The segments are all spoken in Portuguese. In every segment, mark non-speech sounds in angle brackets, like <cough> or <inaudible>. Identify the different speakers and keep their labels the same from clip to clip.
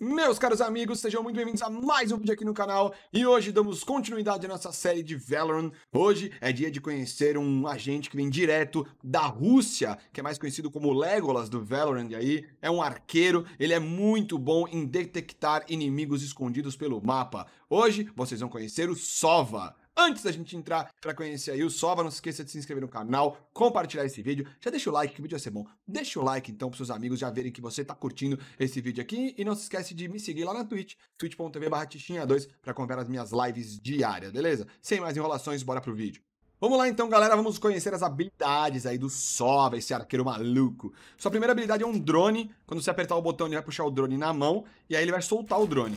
Speaker 1: Meus caros amigos, sejam muito bem-vindos a mais um vídeo aqui no canal e hoje damos continuidade à nossa série de Valorant. Hoje é dia de conhecer um agente que vem direto da Rússia, que é mais conhecido como Legolas do Valorant aí. É um arqueiro, ele é muito bom em detectar inimigos escondidos pelo mapa. Hoje vocês vão conhecer o Sova. Antes da gente entrar para conhecer aí o Sova, não se esqueça de se inscrever no canal, compartilhar esse vídeo. Já deixa o like, que o vídeo vai ser bom. Deixa o like então para seus amigos já verem que você está curtindo esse vídeo aqui. E não se esquece de me seguir lá na Twitch, twitch.tv barra 2 para acompanhar as minhas lives diárias, beleza? Sem mais enrolações, bora pro vídeo. Vamos lá então, galera, vamos conhecer as habilidades aí do Sova, esse arqueiro maluco. Sua primeira habilidade é um drone. Quando você apertar o botão, ele vai puxar o drone na mão e aí ele vai soltar o drone.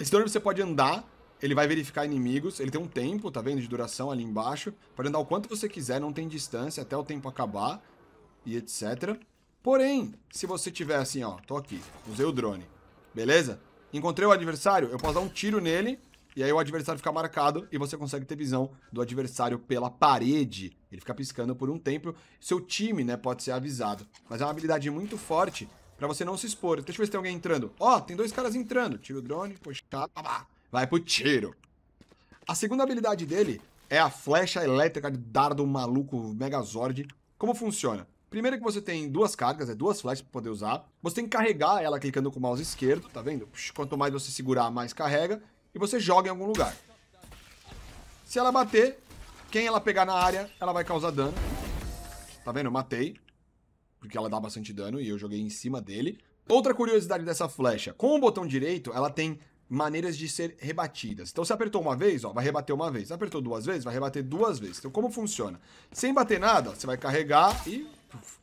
Speaker 1: Esse drone você pode andar ele vai verificar inimigos, ele tem um tempo, tá vendo, de duração ali embaixo, pode andar o quanto você quiser, não tem distância, até o tempo acabar, e etc. Porém, se você tiver assim, ó, tô aqui, usei o drone, beleza? Encontrei o adversário, eu posso dar um tiro nele, e aí o adversário fica marcado e você consegue ter visão do adversário pela parede. Ele fica piscando por um tempo, seu time, né, pode ser avisado. Mas é uma habilidade muito forte para você não se expor. Deixa eu ver se tem alguém entrando. Ó, oh, tem dois caras entrando. Tira o drone, puxa, babá. Tá, Vai pro tiro. A segunda habilidade dele é a flecha elétrica de dardo maluco Megazord. Como funciona? Primeiro que você tem duas cargas, é duas flechas para poder usar. Você tem que carregar ela clicando com o mouse esquerdo, tá vendo? Quanto mais você segurar, mais carrega. E você joga em algum lugar. Se ela bater, quem ela pegar na área, ela vai causar dano. Tá vendo? Eu matei. Porque ela dá bastante dano e eu joguei em cima dele. Outra curiosidade dessa flecha. Com o botão direito, ela tem maneiras de ser rebatidas. Então, se apertou uma vez, ó, vai rebater uma vez. Se apertou duas vezes, vai rebater duas vezes. Então, como funciona? Sem bater nada, ó, você vai carregar e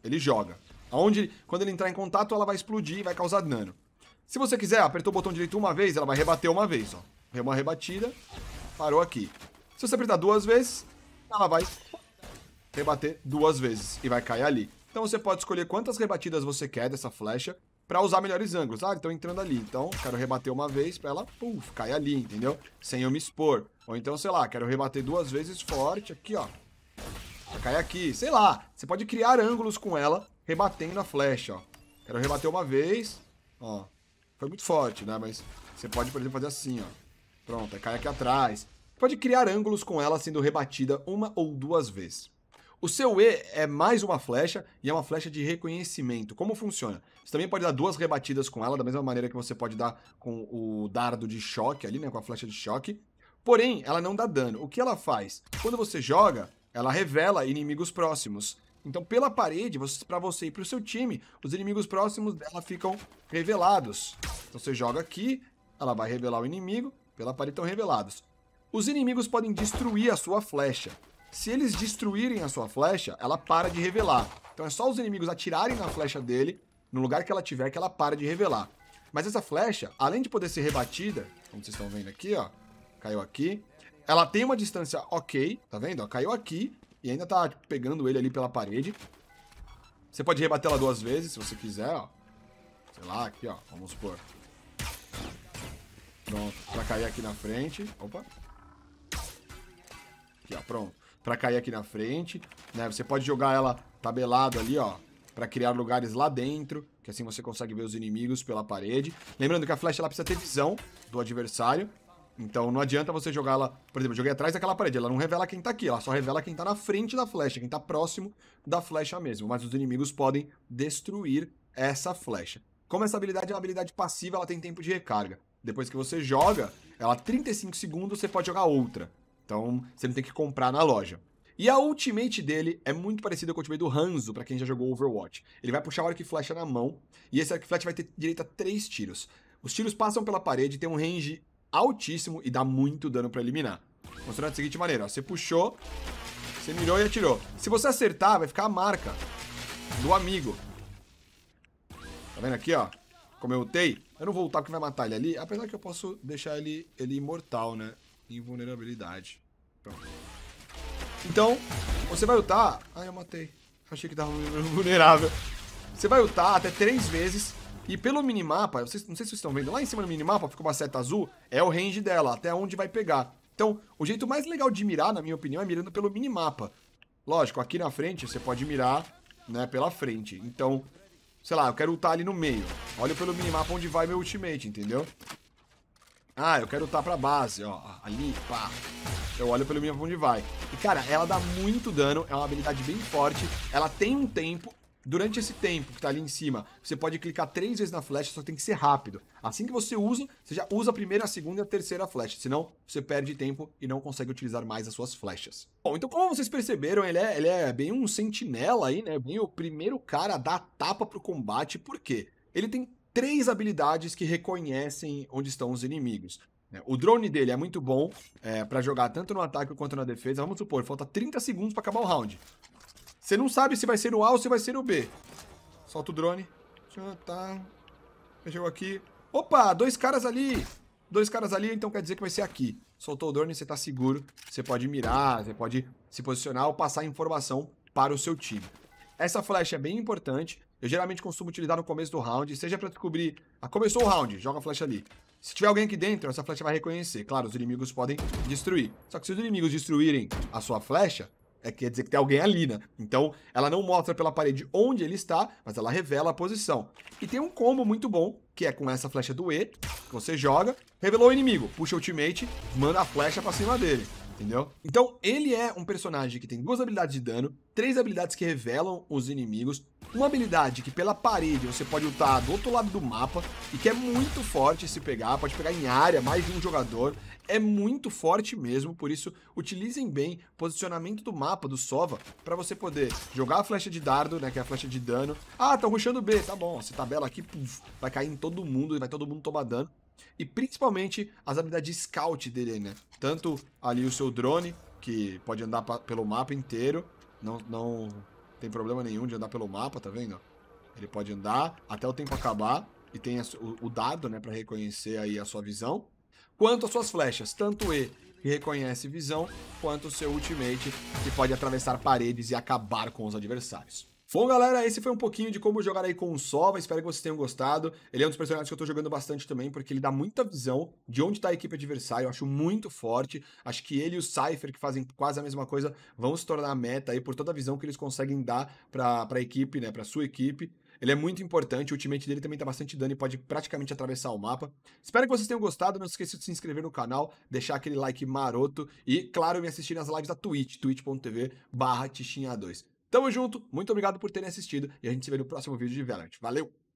Speaker 1: ele joga. Aonde, quando ele entrar em contato, ela vai explodir e vai causar dano. Se você quiser, apertou o botão direito uma vez, ela vai rebater uma vez, ó. uma rebatida, parou aqui. Se você apertar duas vezes, ela vai rebater duas vezes e vai cair ali. Então você pode escolher quantas rebatidas você quer dessa flecha para usar melhores ângulos. Ah, estão entrando ali, então quero rebater uma vez para ela, puf, cair ali, entendeu? Sem eu me expor. Ou então, sei lá, quero rebater duas vezes forte aqui, ó. Pra cair aqui, sei lá. Você pode criar ângulos com ela rebatendo a flecha, ó. Quero rebater uma vez, ó. Foi muito forte, né? Mas você pode, por exemplo, fazer assim, ó. Pronto, cai aqui atrás. Pode criar ângulos com ela sendo rebatida uma ou duas vezes. O seu E é mais uma flecha e é uma flecha de reconhecimento. Como funciona? Você também pode dar duas rebatidas com ela, da mesma maneira que você pode dar com o dardo de choque ali, né? Com a flecha de choque. Porém, ela não dá dano. O que ela faz? Quando você joga, ela revela inimigos próximos. Então, pela parede, para você e para o seu time, os inimigos próximos dela ficam revelados. Então, você joga aqui, ela vai revelar o inimigo, pela parede estão revelados. Os inimigos podem destruir a sua flecha. Se eles destruírem a sua flecha, ela para de revelar. Então é só os inimigos atirarem na flecha dele, no lugar que ela tiver, que ela para de revelar. Mas essa flecha, além de poder ser rebatida, como vocês estão vendo aqui, ó, caiu aqui, ela tem uma distância ok, tá vendo? Ó, caiu aqui e ainda tá tipo, pegando ele ali pela parede. Você pode rebater ela duas vezes, se você quiser, ó. Sei lá, aqui, ó, vamos supor. Pronto, pra cair aqui na frente. Opa. Aqui, ó, pronto para cair aqui na frente, né? Você pode jogar ela tabelada ali, ó, para criar lugares lá dentro, que assim você consegue ver os inimigos pela parede. Lembrando que a flecha ela precisa ter visão do adversário, então não adianta você jogar ela, por exemplo, joguei atrás daquela parede, ela não revela quem tá aqui, ela só revela quem tá na frente da flecha, quem tá próximo da flecha mesmo, mas os inimigos podem destruir essa flecha. Como essa habilidade é uma habilidade passiva, ela tem tempo de recarga. Depois que você joga, ela 35 segundos, você pode jogar outra. Então, você não tem que comprar na loja. E a ultimate dele é muito parecida com a ultimate do Hanzo, para quem já jogou Overwatch. Ele vai puxar o arco e flecha na mão, e esse arco e flecha vai ter direito a três tiros. Os tiros passam pela parede, tem um range altíssimo e dá muito dano para eliminar. Mostrando da seguinte maneira, ó, você puxou, você mirou e atirou. Se você acertar, vai ficar a marca do amigo. Tá vendo aqui, ó? Como eu utei? Eu não vou voltar porque vai matar ele ali, apesar que eu posso deixar ele, ele imortal, né? Invulnerabilidade. Pronto. Então, você vai lutar... Ai, eu matei. Achei que tava <laughs> vulnerável. Você vai lutar até três vezes. E pelo minimapa, não sei se vocês estão vendo, lá em cima do minimapa fica uma seta azul, é o range dela, até onde vai pegar. Então, o jeito mais legal de mirar, na minha opinião, é mirando pelo minimapa. Lógico, aqui na frente você pode mirar né, pela frente. Então, sei lá, eu quero lutar ali no meio. Olha pelo minimapa onde vai meu ultimate, entendeu? Ah, eu quero estar tá pra base, ó. Ali, pá. Eu olho pelo meu onde vai. E, cara, ela dá muito dano, é uma habilidade bem forte. Ela tem um tempo. Durante esse tempo que tá ali em cima, você pode clicar três vezes na flecha, só tem que ser rápido. Assim que você usa, você já usa a primeira, a segunda e a terceira flecha. Senão, você perde tempo e não consegue utilizar mais as suas flechas. Bom, então como vocês perceberam, ele é, ele é bem um sentinela aí, né? Bem o primeiro cara a dar tapa pro combate. Por quê? Ele tem três habilidades que reconhecem onde estão os inimigos. Né? O drone dele é muito bom é, para jogar tanto no ataque quanto na defesa. Vamos supor, falta 30 segundos para acabar o round. Você não sabe se vai ser o A ou se vai ser o B. Solta o drone. tá. Chegou aqui. Opa, dois caras ali. Dois caras ali, então quer dizer que vai ser aqui. Soltou o drone, você tá seguro. Você pode mirar, você pode se posicionar ou passar informação para o seu time. Essa flecha é bem importante eu geralmente consumo utilidade no começo do round, seja para descobrir... Ah, começou o round, joga a flecha ali. Se tiver alguém aqui dentro, essa flecha vai reconhecer. Claro, os inimigos podem destruir. Só que se os inimigos destruírem a sua flecha, é, quer dizer que tem alguém ali, né? Então, ela não mostra pela parede onde ele está, mas ela revela a posição. E tem um combo muito bom, que é com essa flecha do E, que você joga, revelou o inimigo, puxa o ultimate, manda a flecha para cima dele entendeu? Então, ele é um personagem que tem duas habilidades de dano, três habilidades que revelam os inimigos, uma habilidade que pela parede você pode lutar do outro lado do mapa e que é muito forte se pegar, pode pegar em área, mais de um jogador, é muito forte mesmo, por isso utilizem bem o posicionamento do mapa do Sova para você poder jogar a flecha de dardo, né, que é a flecha de dano. Ah, tá rushando B, tá bom, essa tabela aqui, puff, vai cair em todo mundo e vai todo mundo tomar dano. E principalmente as habilidades scout dele, né? Tanto ali o seu drone, que pode andar pelo mapa inteiro, não, não tem problema nenhum de andar pelo mapa, tá vendo? Ele pode andar até o tempo acabar e tem o, o, dado, né, para reconhecer aí a sua visão. Quanto às suas flechas, tanto E que reconhece visão, quanto o seu ultimate que pode atravessar paredes e acabar com os adversários. Bom, galera, esse foi um pouquinho de como jogar aí com o Sova. Espero que vocês tenham gostado. Ele é um dos personagens que eu tô jogando bastante também, porque ele dá muita visão de onde tá a equipe adversária. Eu acho muito forte. Acho que ele e o Cypher, que fazem quase a mesma coisa, vão se tornar a meta aí por toda a visão que eles conseguem dar pra, pra equipe, né? Pra sua equipe. Ele é muito importante, o ultimate dele também tá bastante dano e pode praticamente atravessar o mapa. Espero que vocês tenham gostado, não esqueça de se inscrever no canal, deixar aquele like maroto e, claro, me assistir nas lives da Twitch, twitch.tv barra 2 Tamo junto, muito obrigado por terem assistido e a gente se vê no próximo vídeo de Valorant. Valeu!